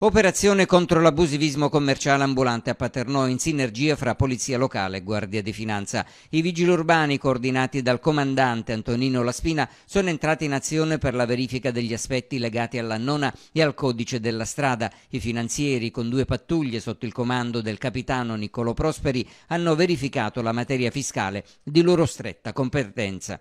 Operazione contro l'abusivismo commerciale ambulante a Paternò in sinergia fra Polizia Locale e Guardia di Finanza. I vigili urbani, coordinati dal comandante Antonino Laspina, sono entrati in azione per la verifica degli aspetti legati alla nona e al codice della strada. I finanzieri, con due pattuglie sotto il comando del capitano Niccolo Prosperi, hanno verificato la materia fiscale di loro stretta competenza.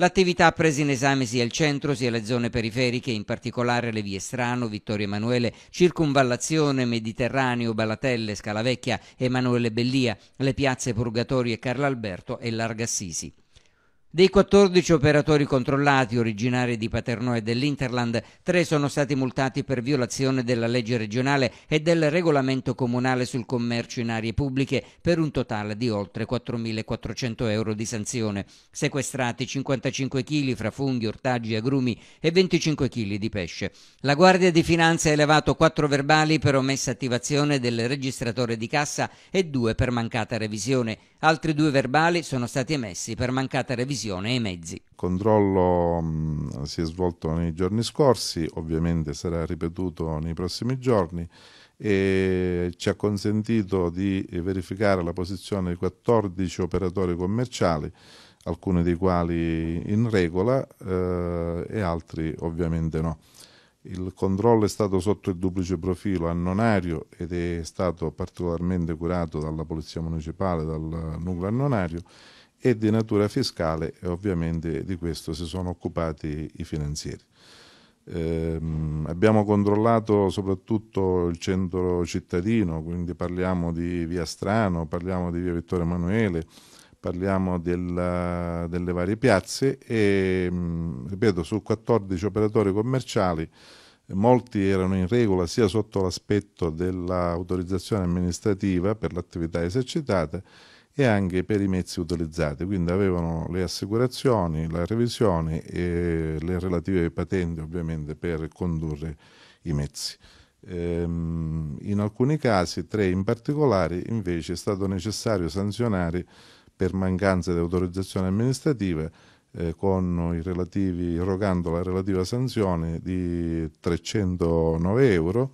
L'attività presa in esame sia il centro sia le zone periferiche, in particolare le vie Strano, Vittorio Emanuele, Circunvallazione, Mediterraneo, Balatelle, Scalavecchia, Emanuele Bellia, le piazze Purgatorio e Carlo Alberto e Largassisi. Dei 14 operatori controllati originari di Paternò e dell'Interland, tre sono stati multati per violazione della legge regionale e del regolamento comunale sul commercio in aree pubbliche per un totale di oltre 4.400 euro di sanzione. Sequestrati 55 kg fra funghi, ortaggi, agrumi e 25 kg di pesce. La Guardia di Finanza ha elevato 4 verbali per omessa attivazione del registratore di cassa e 2 per mancata revisione. Altri due verbali sono stati emessi per mancata revisione ai mezzi. Il controllo mh, mm, si è svolto nei giorni scorsi, ovviamente sarà ripetuto nei prossimi giorni e ci ha consentito di verificare la posizione di 14 operatori commerciali alcuni dei quali in regola eh, e altri ovviamente no. Il controllo è stato sotto il duplice profilo annonario ed è stato particolarmente curato dalla Polizia Municipale, dal nucleo annonario e di natura fiscale e ovviamente di questo si sono occupati i finanzieri. Eh, abbiamo controllato soprattutto il centro cittadino, quindi parliamo di Via Strano, parliamo di Via Vittorio Emanuele, parliamo del, delle varie piazze e, mh, mm, ripeto, su 14 operatori commerciali molti erano in regola sia sotto l'aspetto dell'autorizzazione amministrativa per l'attività esercitata e anche per i mezzi utilizzati, quindi avevano le assicurazioni, la revisione e le relative patenti ovviamente per condurre i mezzi. Ehm, in alcuni casi, tre in particolare, invece è stato necessario sanzionare per mancanza di autorizzazione amministrativa eh, relativi, irrogando la relativa sanzione di 309 euro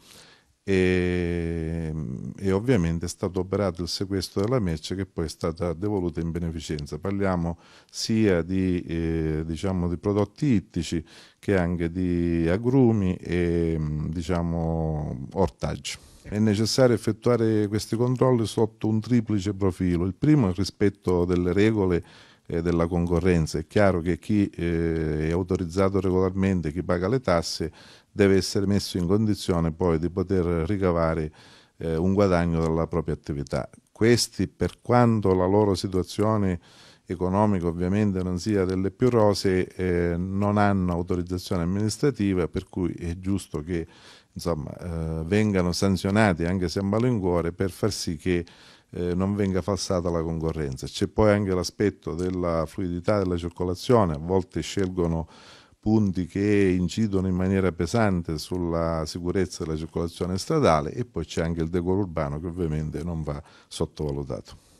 e, e, ovviamente è stato operato il sequestro della merce che poi è stata devoluta in beneficenza. Parliamo sia di, eh, diciamo di prodotti ittici che anche di agrumi e mm, diciamo, ortaggi. È necessario effettuare questi controlli sotto un triplice profilo. Il primo è il rispetto delle regole eh, della concorrenza. È chiaro che chi eh, è autorizzato regolarmente, chi paga le tasse, deve essere messo in condizione poi di poter ricavare eh, un guadagno dalla propria attività. Questi, per quanto la loro situazione economica ovviamente non sia delle più rose, eh, non hanno autorizzazione amministrativa, per cui è giusto che insomma, eh, vengano sanzionati anche se a malincuore per far sì che eh, non venga falsata la concorrenza. C'è poi anche l'aspetto della fluidità della circolazione, a volte scelgono punti che incidono in maniera pesante sulla sicurezza della circolazione stradale e poi c'è anche il decoro urbano che ovviamente non va sottovalutato.